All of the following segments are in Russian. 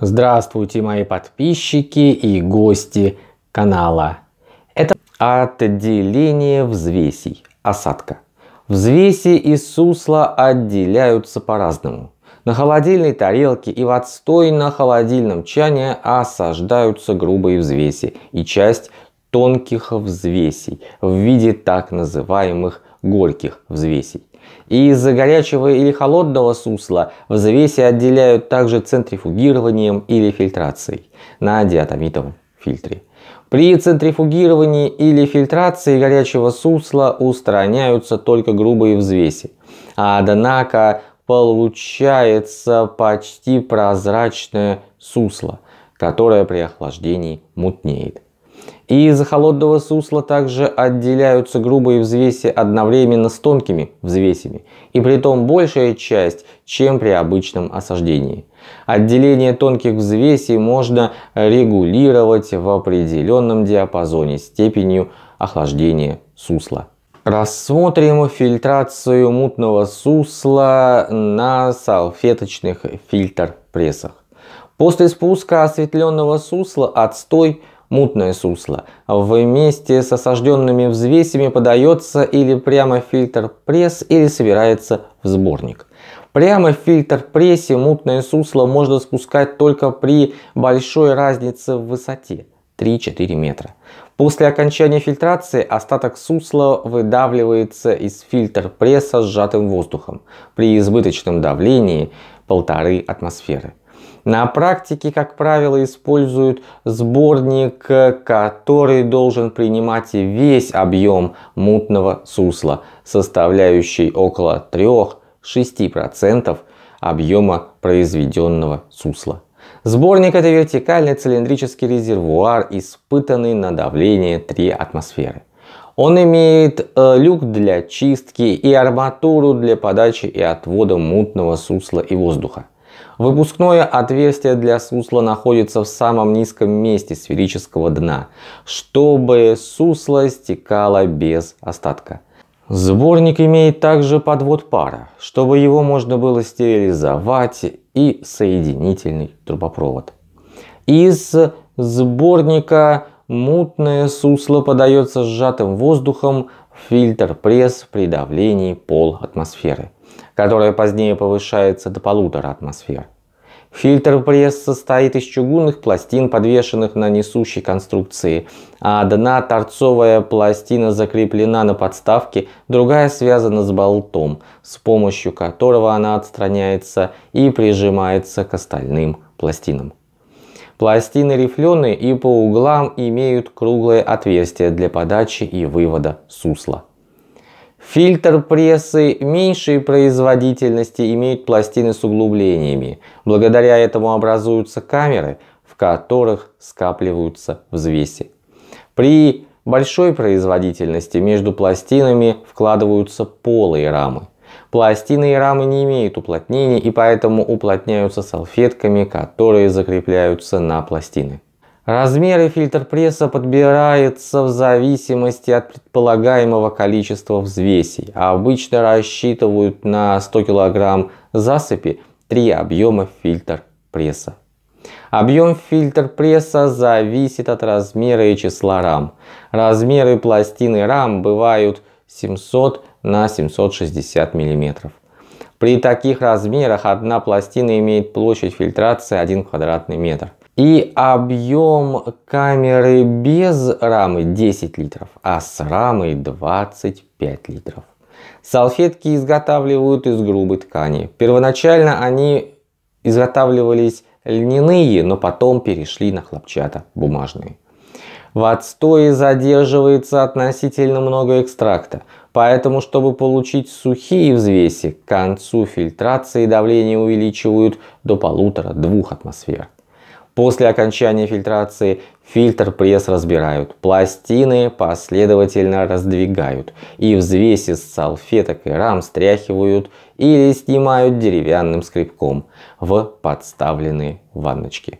Здравствуйте, мои подписчики и гости канала. Это отделение взвесей, осадка. Взвеси и сусла отделяются по-разному. На холодильной тарелке и в отстой на холодильном чане осаждаются грубые взвеси и часть тонких взвесей в виде так называемых горьких взвесей. И из-за горячего или холодного сусла в завесе отделяют также центрифугированием или фильтрацией на диатомитовом фильтре. При центрифугировании или фильтрации горячего сусла устраняются только грубые взвеси. А однако получается почти прозрачное сусло, которое при охлаждении мутнеет. Из холодного сусла также отделяются грубые взвеси одновременно с тонкими взвесями, и при притом большая часть, чем при обычном осаждении. Отделение тонких взвесей можно регулировать в определенном диапазоне степенью охлаждения сусла. Рассмотрим фильтрацию мутного сусла на салфеточных фильтр-прессах. После спуска осветленного сусла отстой – мутное сусло. Вместе с осажденными взвесями подается или прямо в фильтр пресс, или собирается в сборник. Прямо в фильтр прессе мутное сусло можно спускать только при большой разнице в высоте 3-4 метра. После окончания фильтрации остаток сусла выдавливается из фильтр пресса сжатым воздухом при избыточном давлении полторы атмосферы. На практике, как правило, используют сборник, который должен принимать весь объем мутного сусла, составляющий около 3-6% объема произведенного сусла. Сборник – это вертикальный цилиндрический резервуар, испытанный на давление 3 атмосферы. Он имеет э, люк для чистки и арматуру для подачи и отвода мутного сусла и воздуха. Выпускное отверстие для сусла находится в самом низком месте сферического дна, чтобы сусло стекало без остатка. Сборник имеет также подвод пара, чтобы его можно было стерилизовать и соединительный трубопровод. Из сборника мутное сусло подается сжатым воздухом в фильтр пресс при давлении пол атмосферы которая позднее повышается до полутора атмосфер. Фильтр пресс состоит из чугунных пластин, подвешенных на несущей конструкции, а одна торцовая пластина закреплена на подставке, другая связана с болтом, с помощью которого она отстраняется и прижимается к остальным пластинам. Пластины рифленые и по углам имеют круглые отверстия для подачи и вывода сусла. Фильтр прессы меньшей производительности имеют пластины с углублениями. Благодаря этому образуются камеры, в которых скапливаются взвеси. При большой производительности между пластинами вкладываются полые рамы. Пластины и рамы не имеют уплотнений и поэтому уплотняются салфетками, которые закрепляются на пластины. Размеры фильтр пресса подбирается в зависимости от предполагаемого количества взвесей, а обычно рассчитывают на 100 кг засыпи 3 объема фильтр пресса. Объем фильтр пресса зависит от размера и числа рам. Размеры пластины рам бывают 700 на 760 мм. При таких размерах одна пластина имеет площадь фильтрации 1 квадратный метр – и объем камеры без рамы 10 литров, а с рамой 25 литров. Салфетки изготавливают из грубой ткани. Первоначально они изготавливались льняные, но потом перешли на хлопчато-бумажные. В отстое задерживается относительно много экстракта, поэтому, чтобы получить сухие взвеси, к концу фильтрации давление увеличивают до полутора-двух атмосфер. После окончания фильтрации фильтр пресс разбирают, пластины последовательно раздвигают и взвеси с салфеток и рам стряхивают или снимают деревянным скребком в подставленные ванночки.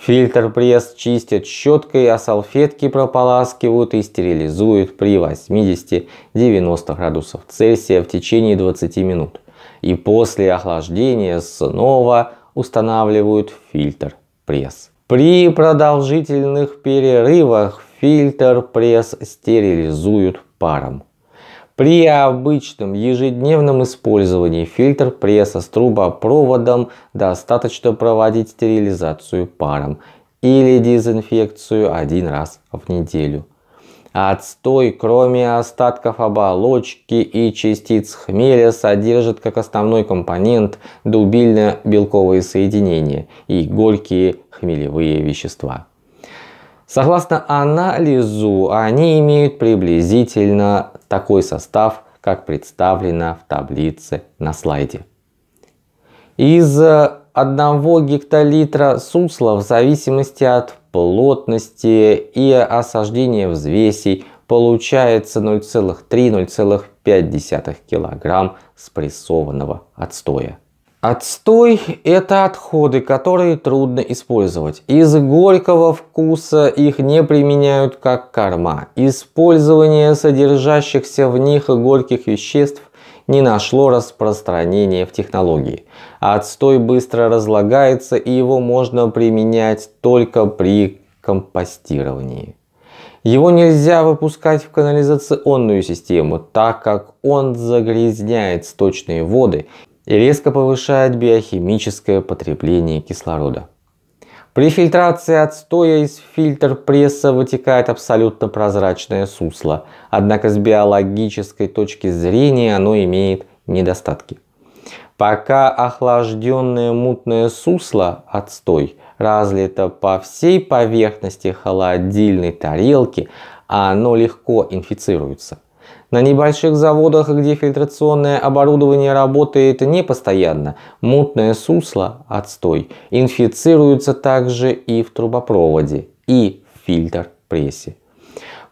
Фильтр пресс чистят щеткой, а салфетки прополаскивают и стерилизуют при 80-90 градусов Цельсия в течение 20 минут. И после охлаждения снова устанавливают фильтр пресс. При продолжительных перерывах фильтр пресс стерилизуют паром. При обычном ежедневном использовании фильтр пресса с трубопроводом достаточно проводить стерилизацию паром или дезинфекцию один раз в неделю. Отстой, кроме остатков оболочки и частиц хмеля, содержит как основной компонент дубильно-белковые соединения и горькие хмелевые вещества. Согласно анализу, они имеют приблизительно такой состав, как представлено в таблице на слайде. Из 1 гектолитра сусла в зависимости от плотности и осаждение взвесей получается 0,3-0,5 кг спрессованного отстоя. Отстой – это отходы, которые трудно использовать. Из горького вкуса их не применяют как корма. Использование содержащихся в них горьких веществ не нашло распространения в технологии. Отстой быстро разлагается и его можно применять только при компостировании. Его нельзя выпускать в канализационную систему, так как он загрязняет сточные воды и резко повышает биохимическое потребление кислорода. При фильтрации отстоя из фильтр пресса вытекает абсолютно прозрачное сусло, однако с биологической точки зрения оно имеет недостатки. Пока охлажденное мутное сусло, отстой, разлито по всей поверхности холодильной тарелки, оно легко инфицируется – на небольших заводах, где фильтрационное оборудование работает не постоянно, мутное сусло, отстой, инфицируется также и в трубопроводе, и в фильтр прессе.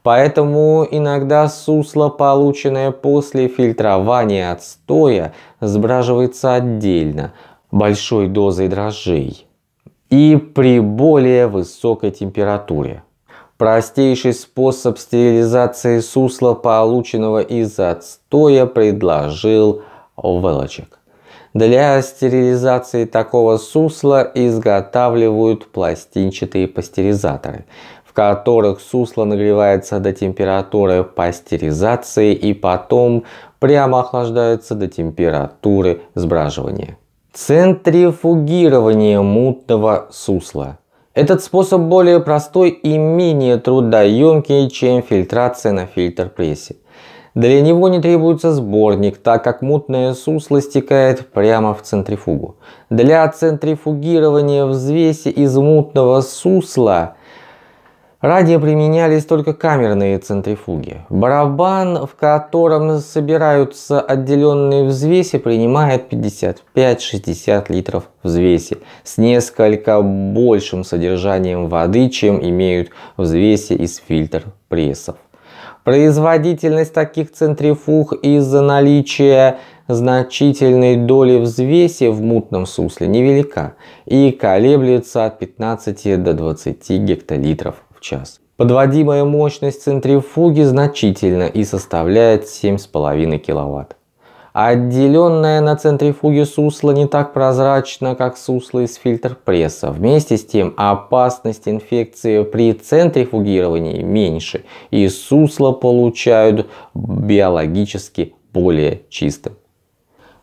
Поэтому иногда сусло, полученное после фильтрования отстоя, сбраживается отдельно, большой дозой дрожжей и при более высокой температуре. Простейший способ стерилизации сусла, полученного из отстоя, предложил Велочек. Для стерилизации такого сусла изготавливают пластинчатые пастеризаторы, в которых сусло нагревается до температуры пастеризации и потом прямо охлаждается до температуры сбраживания. Центрифугирование мутного сусла – этот способ более простой и менее трудоемкий, чем фильтрация на фильтр-прессе. Для него не требуется сборник, так как мутное сусло стекает прямо в центрифугу. Для центрифугирования взвеси из мутного сусла Радио применялись только камерные центрифуги. Барабан, в котором собираются отделенные взвеси, принимает 55-60 литров взвеси с несколько большим содержанием воды, чем имеют взвеси из фильтр прессов. Производительность таких центрифуг из-за наличия значительной доли взвеси в мутном сусле невелика и колеблется от 15 до 20 гектолитров час. Подводимая мощность центрифуги значительна и составляет 7,5 кВт. Отделенное на центрифуге сусло не так прозрачно, как сусло из фильтр-пресса. Вместе с тем опасность инфекции при центрифугировании меньше и сусло получают биологически более чистым.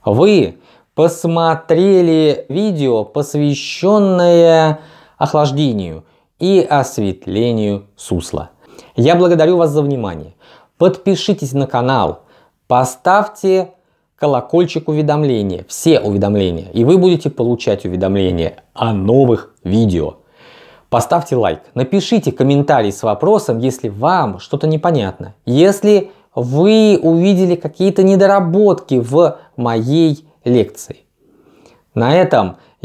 Вы посмотрели видео, посвященное охлаждению – и осветлению сусла. Я благодарю вас за внимание. Подпишитесь на канал, поставьте колокольчик уведомления, все уведомления, и вы будете получать уведомления о новых видео. Поставьте лайк, напишите комментарий с вопросом, если вам что-то непонятно, если вы увидели какие-то недоработки в моей лекции. На этом